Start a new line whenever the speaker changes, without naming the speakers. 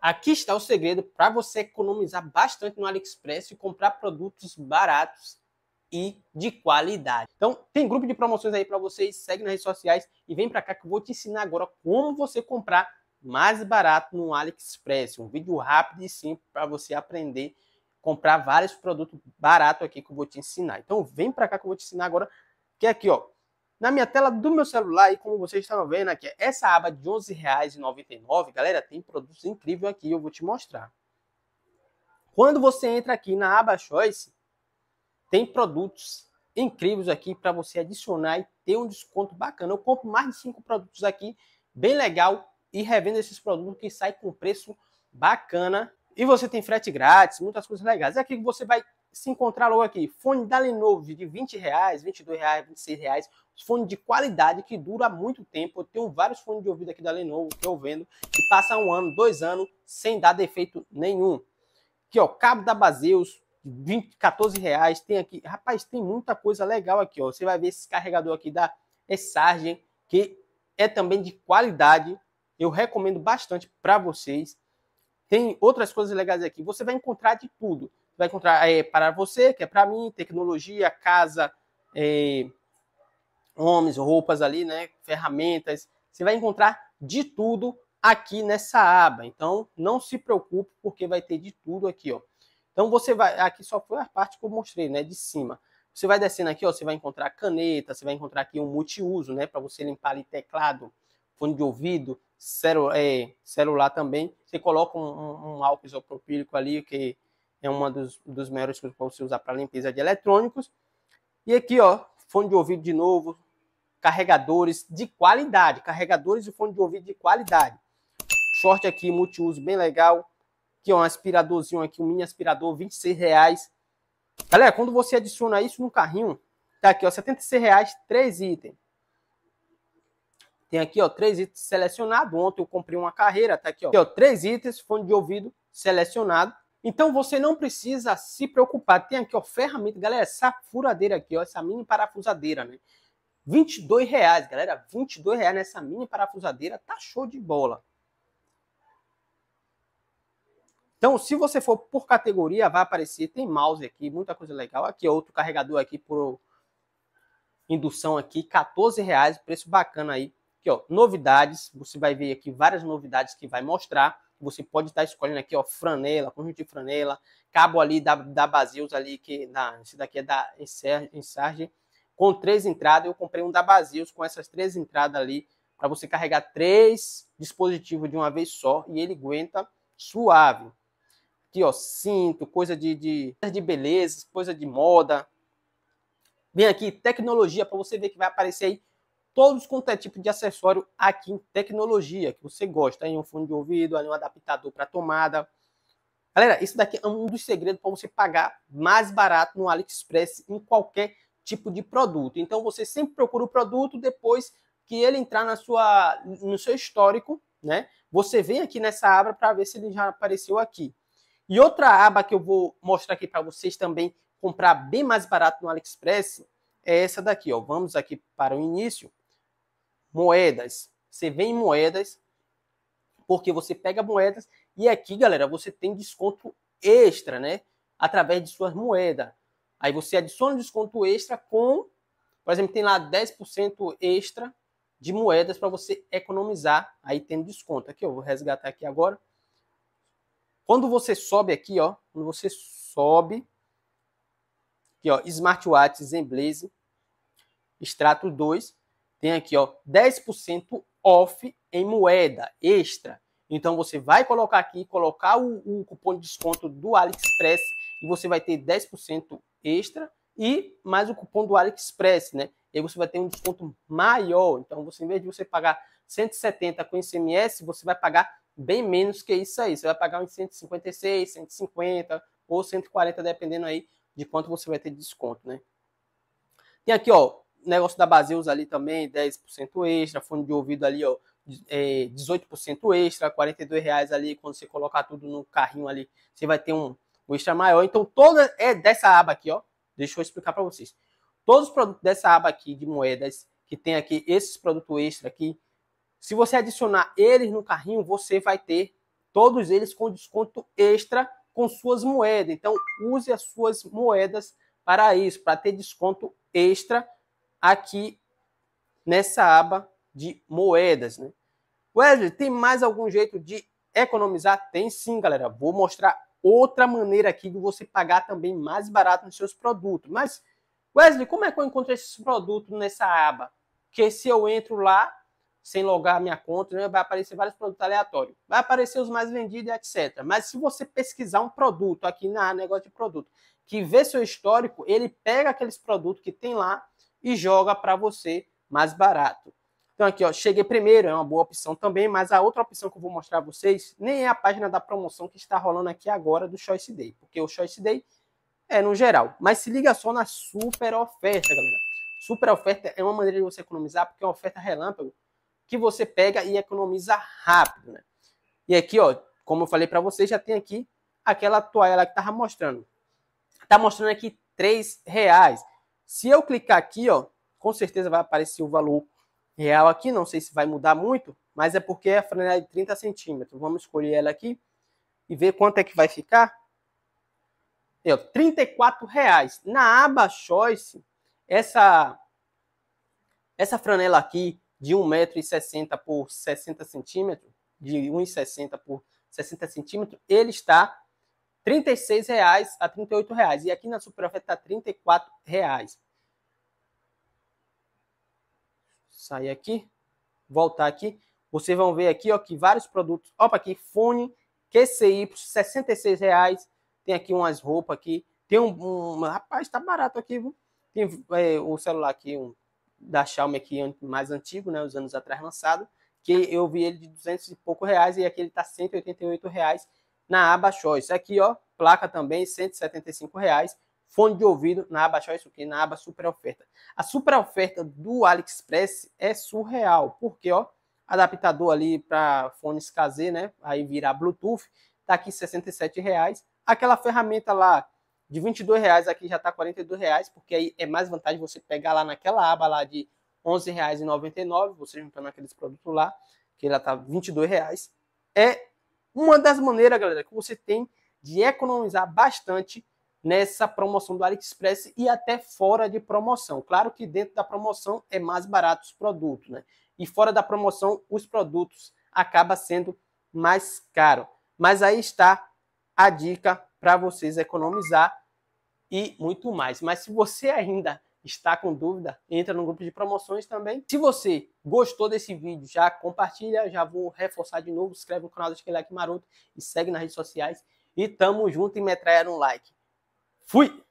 Aqui está o segredo para você economizar bastante no AliExpress e comprar produtos baratos e de qualidade. Então, tem grupo de promoções aí para vocês, segue nas redes sociais e vem para cá que eu vou te ensinar agora como você comprar mais barato no AliExpress. Um vídeo rápido e simples para você aprender a comprar vários produtos baratos aqui que eu vou te ensinar. Então, vem para cá que eu vou te ensinar agora que é aqui, ó, na minha tela do meu celular. E como vocês estão vendo aqui, essa aba de R$11,99, galera, tem produtos incríveis aqui, eu vou te mostrar. Quando você entra aqui na aba Choice, tem produtos incríveis aqui para você adicionar e ter um desconto bacana. Eu compro mais de cinco produtos aqui, bem legal, e revendo esses produtos que sai com preço bacana. E você tem frete grátis, muitas coisas legais. É aqui que você vai se encontrar logo aqui. Fone da Lenovo de 20 reais, 22 reais, 26 reais. Fone de qualidade que dura muito tempo. Eu tenho vários fones de ouvido aqui da Lenovo que eu vendo que passa um ano, dois anos sem dar defeito nenhum. Aqui ó, cabo da Baseus, 20, 14 reais. Tem aqui, rapaz, tem muita coisa legal aqui ó. Você vai ver esse carregador aqui da Sargent, que é também de qualidade. Eu recomendo bastante para vocês. Tem outras coisas legais aqui. Você vai encontrar de tudo vai encontrar é, para Você, que é para mim, tecnologia, casa, é, homens, roupas ali, né? Ferramentas. Você vai encontrar de tudo aqui nessa aba. Então, não se preocupe, porque vai ter de tudo aqui, ó. Então, você vai... Aqui só foi a parte que eu mostrei, né? De cima. Você vai descendo aqui, ó, você vai encontrar caneta, você vai encontrar aqui um multiuso, né? Para você limpar ali teclado, fone de ouvido, celu é, celular também. Você coloca um, um, um álcool isopropílico ali, que é um dos, dos que você usar para limpeza de eletrônicos. E aqui, ó, fone de ouvido de novo, carregadores de qualidade, carregadores e fone de ouvido de qualidade. Short aqui, multiuso, bem legal. Aqui, ó, um aspiradorzinho aqui, um mini aspirador, 26 reais. Galera, quando você adiciona isso no carrinho, tá aqui, ó, 76 reais, três itens. Tem aqui, ó, três itens selecionados. Ontem eu comprei uma carreira, tá aqui, ó. Aqui, ó, três itens, fone de ouvido selecionado. Então você não precisa se preocupar. Tem aqui, ó, ferramenta, galera, essa furadeira aqui, ó, essa mini parafusadeira, né? 22 reais, galera, 22 reais nessa mini parafusadeira, tá show de bola. Então, se você for por categoria, vai aparecer, tem mouse aqui, muita coisa legal. Aqui, outro carregador aqui por indução aqui, 14 reais, preço bacana aí. Aqui, ó, novidades, você vai ver aqui várias novidades que vai mostrar. Você pode estar escolhendo aqui, ó, franela, conjunto de franela, cabo ali da, da Basilos ali, que na, esse daqui é da Insarge, com três entradas. Eu comprei um da Basilos com essas três entradas ali, para você carregar três dispositivos de uma vez só e ele aguenta suave. Aqui, ó, cinto, coisa de, de, de beleza, coisa de moda. Vem aqui, tecnologia, para você ver que vai aparecer aí todos com é tipo de acessório aqui em tecnologia que você gosta, em um fone de ouvido, um adaptador para tomada. Galera, isso daqui é um dos segredos para você pagar mais barato no AliExpress em qualquer tipo de produto. Então você sempre procura o produto depois que ele entrar na sua, no seu histórico, né? Você vem aqui nessa aba para ver se ele já apareceu aqui. E outra aba que eu vou mostrar aqui para vocês também comprar bem mais barato no AliExpress é essa daqui, ó. Vamos aqui para o início moedas. Você vem em moedas, porque você pega moedas e aqui, galera, você tem desconto extra, né? Através de suas moedas. Aí você adiciona desconto extra com, por exemplo, tem lá 10% extra de moedas para você economizar, aí tendo desconto. Aqui, eu vou resgatar aqui agora. Quando você sobe aqui, ó, quando você sobe, aqui, ó, smartwatch Zenblaze, extrato 2, tem aqui ó, 10% off em moeda extra. Então você vai colocar aqui, colocar o, o cupom de desconto do AliExpress e você vai ter 10% extra e mais o cupom do AliExpress, né? E aí você vai ter um desconto maior. Então você, em vez de você pagar 170 com ICMS, você vai pagar bem menos que isso aí. Você vai pagar uns 156, 150 ou 140, dependendo aí de quanto você vai ter de desconto, né? Tem aqui, ó, negócio da Baseus ali também, 10% extra, fone de ouvido ali, ó, é, 18% extra, 42 reais ali, quando você colocar tudo no carrinho ali, você vai ter um, um extra maior. Então, toda é dessa aba aqui, ó, deixa eu explicar para vocês. Todos os produtos dessa aba aqui de moedas, que tem aqui esses produtos extra aqui, se você adicionar eles no carrinho, você vai ter todos eles com desconto extra com suas moedas. Então, use as suas moedas para isso, para ter desconto extra aqui nessa aba de moedas, né? Wesley, tem mais algum jeito de economizar? Tem sim, galera. Vou mostrar outra maneira aqui de você pagar também mais barato nos seus produtos. Mas, Wesley, como é que eu encontro esses produtos nessa aba? Porque se eu entro lá, sem logar minha conta, né, vai aparecer vários produtos aleatórios. Vai aparecer os mais vendidos, etc. Mas se você pesquisar um produto aqui na negócio de produto, que vê seu histórico, ele pega aqueles produtos que tem lá e joga para você mais barato. Então aqui, ó, cheguei primeiro, é uma boa opção também, mas a outra opção que eu vou mostrar a vocês nem é a página da promoção que está rolando aqui agora do Choice Day, porque o Choice Day é no geral, mas se liga só na super oferta, galera. Super oferta é uma maneira de você economizar, porque é uma oferta relâmpago que você pega e economiza rápido, né? E aqui, ó, como eu falei para vocês, já tem aqui aquela toalha lá que tava mostrando. Tá mostrando aqui três reais. Se eu clicar aqui, ó, com certeza vai aparecer o valor real aqui, não sei se vai mudar muito, mas é porque a franela é de 30 centímetros. Vamos escolher ela aqui e ver quanto é que vai ficar. É, ó, 34 reais. Na aba Choice, essa, essa franela aqui de 1,60m por 60 centímetros, de 1,60 por 60 centímetros, ele está R$ reais a R$ reais E aqui na Superoferta está R$ reais Sair aqui, voltar aqui. Vocês vão ver aqui ó, que vários produtos. Opa, aqui, fone QCY, R$ reais Tem aqui umas roupas aqui. Tem um, um Rapaz, tá barato aqui, viu? Tem é, o celular aqui, um da Xiaomi aqui, mais antigo, né? Os anos atrás lançado. Que eu vi ele de 200 e pouco reais e aqui ele tá R$ reais na aba Choice. Aqui, ó, placa também, 175. Reais. Fone de ouvido na aba Choice, aqui Na aba Super Oferta. A Super Oferta do AliExpress é surreal, porque, ó, adaptador ali para fones KZ, né? Aí virar Bluetooth, tá aqui 67. Reais. Aquela ferramenta lá de 22 reais aqui já tá 42 reais, porque aí é mais vantagem você pegar lá naquela aba lá de 11 reais e 99, você juntando aqueles produtos lá, que ela tá 22 reais. É uma das maneiras, galera, que você tem de economizar bastante nessa promoção do AliExpress e até fora de promoção. Claro que dentro da promoção é mais barato os produtos, né? E fora da promoção, os produtos acaba sendo mais caro. Mas aí está a dica para vocês economizar e muito mais. Mas se você ainda está com dúvida, entra no grupo de promoções também. Se você gostou desse vídeo, já compartilha, já vou reforçar de novo, inscreve no canal do Esqueleto Maroto e segue nas redes sociais. E tamo junto e metralha no like. Fui!